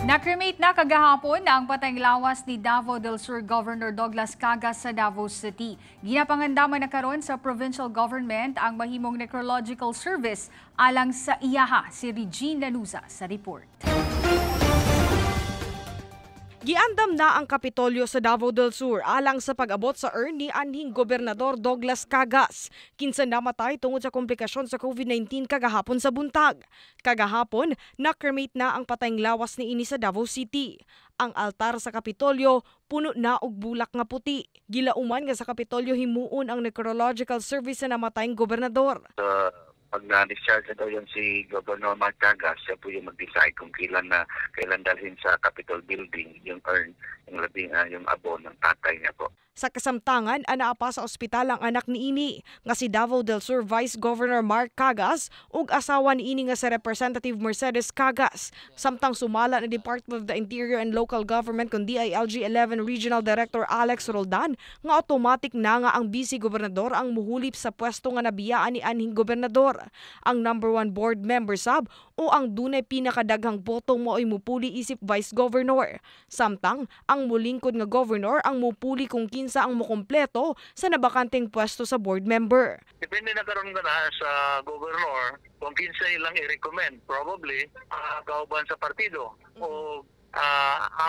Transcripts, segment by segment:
Nakremate na kagahapon ang patayang lawas ni Davao del Sur Governor Douglas Cagas sa Davao City. Ginapangandaman na karon sa provincial government ang mahimong necrological service alang sa iyaha si Regina Lanuza sa report. Giandam na ang Kapitolyo sa Davao del Sur alang sa pag-abot sa urn ni anhing Gobernador Douglas Cagas. Kinsa namatay tungod sa komplikasyon sa COVID-19 kagahapon sa buntag. Kagahapon, nakremate na ang patayng lawas ni ini sa Davao City. Ang altar sa Kapitolyo puno na og bulak nga puti. Gilauman nga sa Kapitolyo himuon ang necrological service sa namatayng gobernador. Uh pag na-discharge daw yung si Governor Mark siya po yung mag-decide kung kailan na kailan dalhin sa Capitol Building yung urn pong labing uh, yung abo ng tatay niya po. Sa kasamtangan, anaapa sa ospital ang anak ni Ini nga si Davao del Sur Vice Governor Mark Cagas ug asawa ni Ini nga si Representative Mercedes Cagas samtang sumala na Department of the Interior and Local Government kun DILG 11 Regional Director Alex Roldan nga automatic na nga ang vice gobernador ang muhulip sa pwesto nga nabiyaan ni anhing gobernador. Ang number one board member sab o ang dunay pinakadaghang boto mo ay mupuli isip Vice Governor. Samtang, ang mulingkod nga governor ang mupuli kung kinsa ang mukompleto sa nabakanteng pwesto sa board member. Depende na karon na sa governor kung kinsa ilang i-recommend. Probably, uh, kauban sa partido o mm-hmm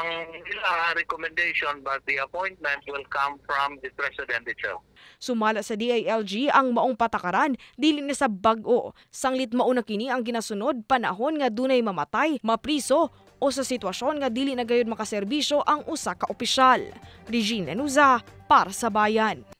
ang uh, recommendation but the appointment will come from the President itself. Sumala sa DILG ang maong patakaran, dili na sa bag-o. Sanglit mauna kini ang ginasunod panahon nga dunay mamatay, mapriso, o sa sitwasyon nga dili na gayud makaserbisyo ang usa ka opisyal. Regina Nuza, para sa bayan.